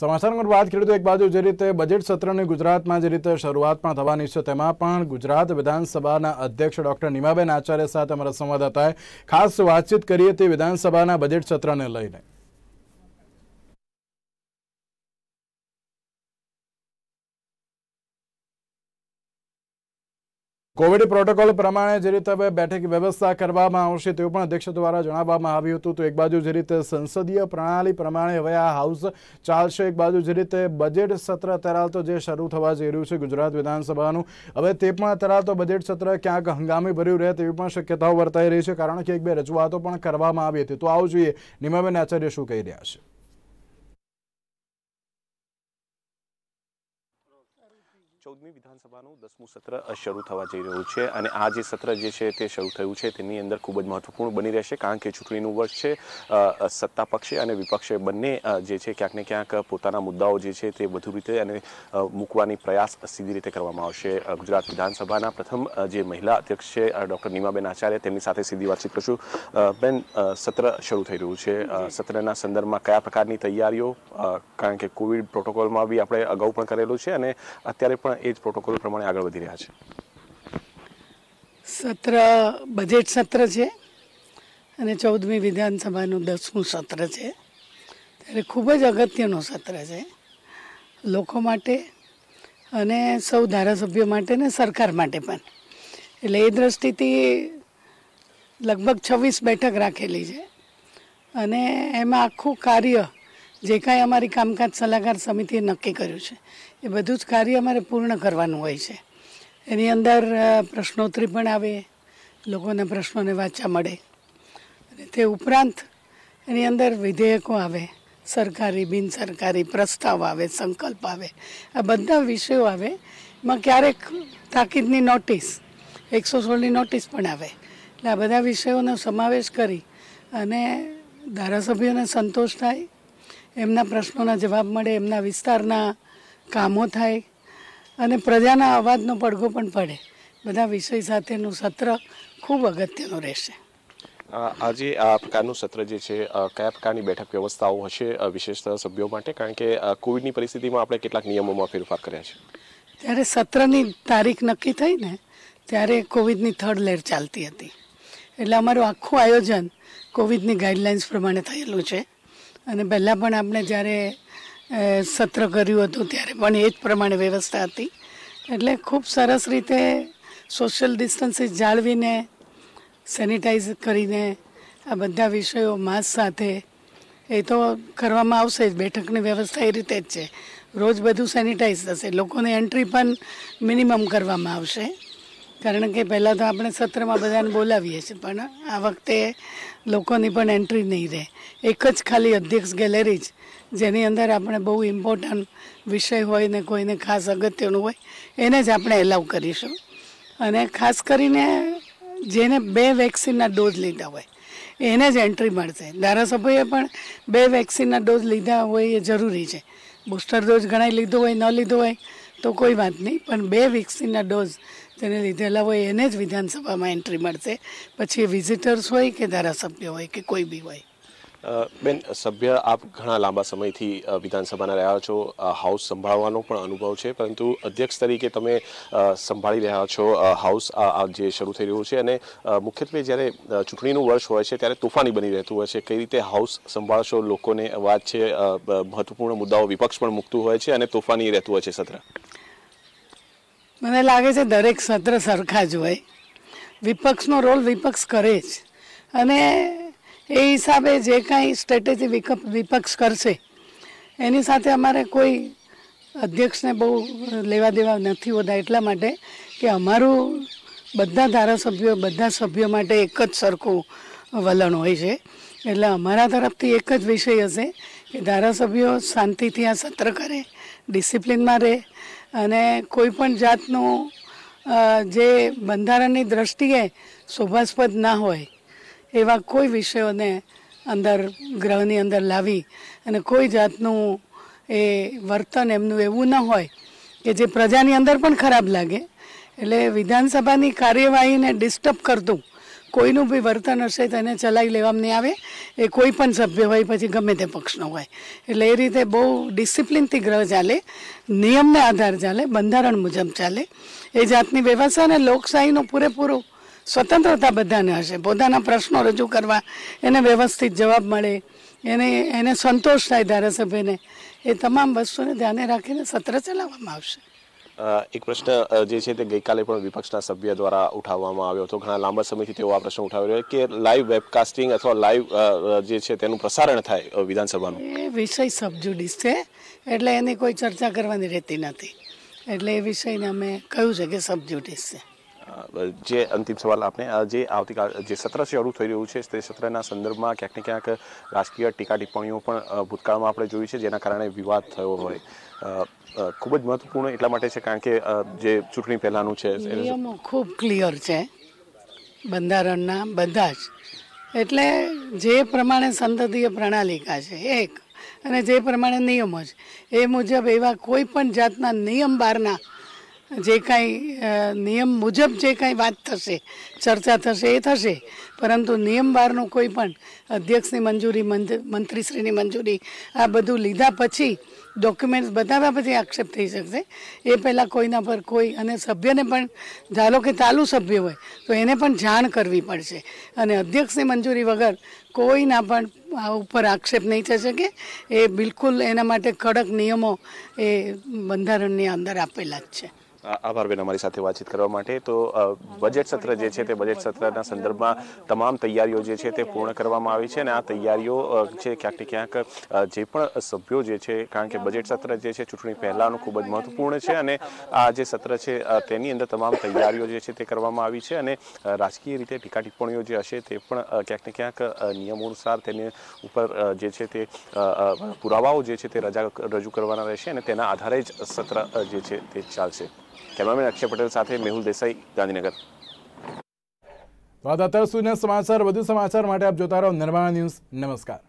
સમાચારમાં વાત કરી તો એક બાજુ જે રીતે બજેટ સત્રની ગુજરાતમાં જે રીતે શરૂઆત પણ થવાની છે તેમાં પણ ગુજરાત વિધાનસભાના અધ્યક્ષ ડોક્ટર નિમાબેન આચાર્ય સાથે અમારા સંવાદદાતાએ ખાસ વાતચીત કરી હતી વિધાનસભાના બજેટ સત્રને લઈને કોવિડ પ્રોટોકોલ પ્રમાણે જે રીતે હવે બેઠક વ્યવસ્થા કરવામાં આવશે તેવું પણ અધ્યક્ષ દ્વારા જણાવવામાં આવ્યું હતું તો એક બાજુ જે રીતે સંસદીય પ્રણાલી પ્રમાણે હવે આ હાઉસ ચાલશે એક બાજુ જે રીતે બજેટ સત્ર અત્યારે તો જે શરૂ થવા જઈ રહ્યું છે ગુજરાત વિધાનસભાનું હવે તે પણ અત્યારે તો બજેટ સત્ર ક્યાંક હંગામી ભર્યું રહે તેવી પણ શક્યતાઓ વર્તાઈ રહી છે કારણ કે એક બે રજૂઆતો પણ કરવામાં આવી હતી તો આવું જોઈએ નિમાબેન આચાર્ય શું કહી રહ્યા છે ચૌદમી વિધાનસભાનું દસમું સત્ર શરૂ થવા જઈ રહ્યું છે અને આ જે સત્ર જે છે તે શરૂ થયું છે તેની અંદર ખૂબ જ મહત્વપૂર્ણ બની રહેશે કારણ કે ચૂંટણીનું વર્ષ છે સત્તા પક્ષે અને વિપક્ષે બંને જે છે ક્યાંક ને ક્યાંક પોતાના મુદ્દાઓ જે છે તે વધુ રીતે અને મૂકવાની પ્રયાસ સીધી રીતે કરવામાં આવશે ગુજરાત વિધાનસભાના પ્રથમ જે મહિલા અધ્યક્ષ છે ડૉક્ટર નીમાબેન આચાર્ય તેમની સાથે સીધી વાતચીત કરશું બેન સત્ર શરૂ થઈ રહ્યું છે સત્રના સંદર્ભમાં કયા પ્રકારની તૈયારીઓ કારણ કે કોવિડ પ્રોટોકોલમાં બી આપણે અગાઉ પણ કરેલું છે અને અત્યારે પણ પણ એ જ પ્રોટોકોલ પ્રમાણે આગળ વધી રહ્યા છે સત્ર બજેટ સત્ર છે અને ચૌદમી વિધાનસભાનું દસમું સત્ર છે ત્યારે ખૂબ જ અગત્યનું સત્ર છે લોકો માટે અને સૌ ધારાસભ્યો માટે ને સરકાર માટે પણ એટલે એ દ્રષ્ટિથી લગભગ છવ્વીસ બેઠક રાખેલી છે અને એમાં આખું કાર્ય જે કાંઈ અમારી કામકાજ સલાહકાર સમિતિએ નક્કી કર્યું છે એ બધું જ કાર્ય અમારે પૂર્ણ કરવાનું હોય છે એની અંદર પ્રશ્નોત્તરી પણ આવે લોકોના પ્રશ્નોને વાંચા મળે અને તે ઉપરાંત એની અંદર વિધેયકો આવે સરકારી બિનસરકારી પ્રસ્તાવ આવે સંકલ્પ આવે આ બધા વિષયો આવે એમાં ક્યારેક તાકીદની નોટિસ એકસો સોળની નોટિસ પણ આવે એટલે આ બધા વિષયોનો સમાવેશ કરી અને ધારાસભ્યોને સંતોષ થાય એમના પ્રશ્નોના જવાબ મળે એમના વિસ્તારના કામો થાય અને પ્રજાના અવાજનો પડઘો પણ પડે બધા વિષય સાથેનું સત્ર ખૂબ અગત્યનું રહેશે આજે આ પ્રકારનું સત્ર જે છે કયા પ્રકારની બેઠક વ્યવસ્થાઓ હશે વિશેષતા સભ્યો માટે કારણ કે કોવિડની પરિસ્થિતિમાં આપણે કેટલાક નિયમોમાં ફેરફાર કર્યા છે ત્યારે સત્રની તારીખ નક્કી થઈ ને ત્યારે કોવિડની થર્ડ લેર ચાલતી હતી એટલે અમારું આખું આયોજન કોવિડની ગાઈડલાઇન્સ પ્રમાણે થયેલું છે અને પહેલાં પણ આપણે જ્યારે સત્ર કર્યું હતું ત્યારે પણ એ જ પ્રમાણે વ્યવસ્થા હતી એટલે ખૂબ સરસ રીતે સોશિયલ ડિસ્ટન્સીસ જાળવીને સેનિટાઈઝ કરીને આ બધા વિષયો માસ્ક સાથે એ તો કરવામાં આવશે જ બેઠકની વ્યવસ્થા એ રીતે જ છે રોજ બધું સેનિટાઈઝ થશે લોકોને એન્ટ્રી પણ મિનિમમ કરવામાં આવશે કારણ કે પહેલાં તો આપણે સત્રમાં બધાને બોલાવીએ છીએ પણ આ વખતે લોકોની પણ એન્ટ્રી નહીં રહે એક જ ખાલી અધ્યક્ષ ગેલેરી જ જેની અંદર આપણે બહુ ઇમ્પોર્ટન્ટ વિષય હોય ને કોઈને ખાસ અગત્યનું હોય એને જ આપણે એલાવ કરીશું અને ખાસ કરીને જેને બે વેક્સિનના ડોઝ લીધા હોય એને જ એન્ટ્રી મળશે ધારાસભ્યએ પણ બે વેક્સિનના ડોઝ લીધા હોય એ જરૂરી છે બુસ્ટર ડોઝ ઘણા લીધો હોય ન લીધો હોય તો કોઈ વાત નહીં પણ બે વેક્સિનના ડોઝ તેને લીધેલા હોય એને જ વિધાનસભામાં એન્ટ્રી મળશે પછી વિઝિટર્સ હોય કે ધારાસભ્ય હોય કે કોઈ બી હોય બેન સભ્ય આપ ઘણા લાંબા સમયથી વિધાનસભાના રહ્યા છો હાઉસ સંભાળવાનો પણ અનુભવ છે પરંતુ અધ્યક્ષ તરીકે તમે સંભાળી રહ્યા છો હાઉસ જે શરૂ થઈ રહ્યું છે અને મુખ્યત્વે જ્યારે ચૂંટણીનું વર્ષ હોય છે ત્યારે તોફાની બની રહેતું હોય છે કઈ રીતે હાઉસ સંભાળશો લોકોને વાત છે મહત્વપૂર્ણ મુદ્દાઓ વિપક્ષ પણ મૂકતું હોય છે અને તોફાની રહેતું હોય છે સત્ર મને લાગે છે દરેક સત્ર સરખા જ હોય વિપક્ષનો રોલ વિપક્ષ કરે જ અને એ હિસાબે જે કાંઈ સ્ટ્રેટેજી વિપક્ષ કરશે એની સાથે અમારે કોઈ અધ્યક્ષને બહુ લેવા દેવા નથી હોતા એટલા માટે કે અમારું બધા ધારાસભ્યો બધા સભ્યો માટે એક જ સરખું વલણ હોય છે એટલે અમારા તરફથી એક જ વિષય હશે કે ધારાસભ્યો શાંતિથી આ સત્ર કરે ડિસિપ્લિનમાં રહે અને કોઈપણ જાતનું જે બંધારણની દ્રષ્ટિએ શોભાસ્પદ ના હોય એવા કોઈ વિષયોને અંદર ગ્રહની અંદર લાવી અને કોઈ જાતનું એ વર્તન એમનું એવું ન હોય કે જે પ્રજાની અંદર પણ ખરાબ લાગે એટલે વિધાનસભાની કાર્યવાહીને ડિસ્ટર્બ કરતું કોઈનું બી વર્તન હશે તો એને ચલાવી લેવામાં નહીં આવે એ કોઈ પણ સભ્ય હોય પછી ગમે તે પક્ષનો હોય એટલે એ રીતે બહુ ડિસિપ્લિનથી ગ્રહ ચાલે નિયમને આધાર ચાલે બંધારણ મુજબ ચાલે એ જાતની વ્યવસ્થા અને લોકશાહીનો પૂરેપૂરો સ્વતંત્રતા બધાને હશે પોતાના પ્રશ્નો રજૂ કરવા એને વ્યવસ્થિત જવાબ મળે એને એને સંતોષ થાય ધારાસભ્યને એ તમામ વસ્તુને ધ્યાને રાખીને સત્ર ચલાવવામાં આવશે એક પ્રશ્ન જે છે તે ગઈકાલે પણ વિપક્ષના સભ્ય દ્વારા ઉઠાવવામાં આવ્યો હતો ઘણા લાંબા સમયથી તેઓ આ પ્રશ્ન ઉઠાવી રહ્યા કે લાઈવ વેબકાસ્ટિંગ અથવા લાઈવ જે છે તેનું પ્રસારણ થાય વિધાનસભાનું એ વિષય સબજુડિસ છે એટલે એની કોઈ ચર્ચા કરવાની રહેતી નથી એટલે એ વિષયને અમે કહ્યું છે કે સબજુડિસ છે જે અંતિમ સવાલ આપને જે આવતીકાલ જે સત્ર શરૂ થઈ રહ્યું છે તે સત્રના સંદર્ભમાં ક્યાંક ને ક્યાંક રાજકીય ટીકા ટિપ્પણીઓ પણ ભૂતકાળમાં આપણે જોઈ છે જેના કારણે વિવાદ થયો હોય ખૂબ જ મહત્વપૂર્ણ એટલા માટે છે કારણ કે જે ચૂંટણી પહેલાંનું છે ખૂબ ક્લિયર છે બંધારણના બધા જ એટલે જે પ્રમાણે સંસદીય પ્રણાલિકા છે એક અને જે પ્રમાણે નિયમો છે એ મુજબ એવા કોઈ પણ જાતના નિયમ બહારના જે કાંઈ નિયમ મુજબ જે કાંઈ વાત થશે ચર્ચા થશે એ થશે પરંતુ નિયમ બહારનું કોઈ પણ અધ્યક્ષની મંજૂરી મંત્રીશ્રીની મંજૂરી આ બધું લીધા પછી ડોક્યુમેન્ટ્સ બતાવ્યા પછી આક્ષેપ થઈ શકશે એ પહેલાં કોઈના પર કોઈ અને સભ્યને પણ ધારો કે તાલુ સભ્ય હોય તો એને પણ જાણ કરવી પડશે અને અધ્યક્ષની મંજૂરી વગર કોઈના પણ આ ઉપર આક્ષેપ નહીં થઈ શકે એ બિલકુલ એના માટે કડક નિયમો એ બંધારણની અંદર આપેલા જ છે આભાર બેન અમારી સાથે વાતચીત કરવા માટે તો બજેટ સત્ર જે છે તે બજેટ સત્રના સંદર્ભમાં તમામ તૈયારીઓ જે છે તે પૂર્ણ કરવામાં આવી છે અને આ તૈયારીઓ છે ક્યાંક ને ક્યાંક જે પણ સભ્યો જે છે કારણ કે બજેટ સત્ર જે છે ચૂંટણી પહેલાંનું ખૂબ જ મહત્વપૂર્ણ છે અને આ જે સત્ર છે તેની અંદર તમામ તૈયારીઓ જે છે તે કરવામાં આવી છે અને રાજકીય રીતે ટીકા ટિપ્પણીઓ જે હશે તે પણ ક્યાંક ને ક્યાંક નિયમો અનુસાર તેને ઉપર જે છે તે પુરાવાઓ જે છે તે રજા રજૂ કરવાના રહેશે અને તેના આધારે જ સત્ર જે છે તે ચાલશે કેમેરામેન અક્ષય પટેલ સાથે મેહુલ દેસાઈ ગાંધીનગર વાત અત્યાર સુધીના સમાચાર વધુ સમાચાર માટે આપ જોતા રહો નિર્માણ ન્યૂઝ નમસ્કાર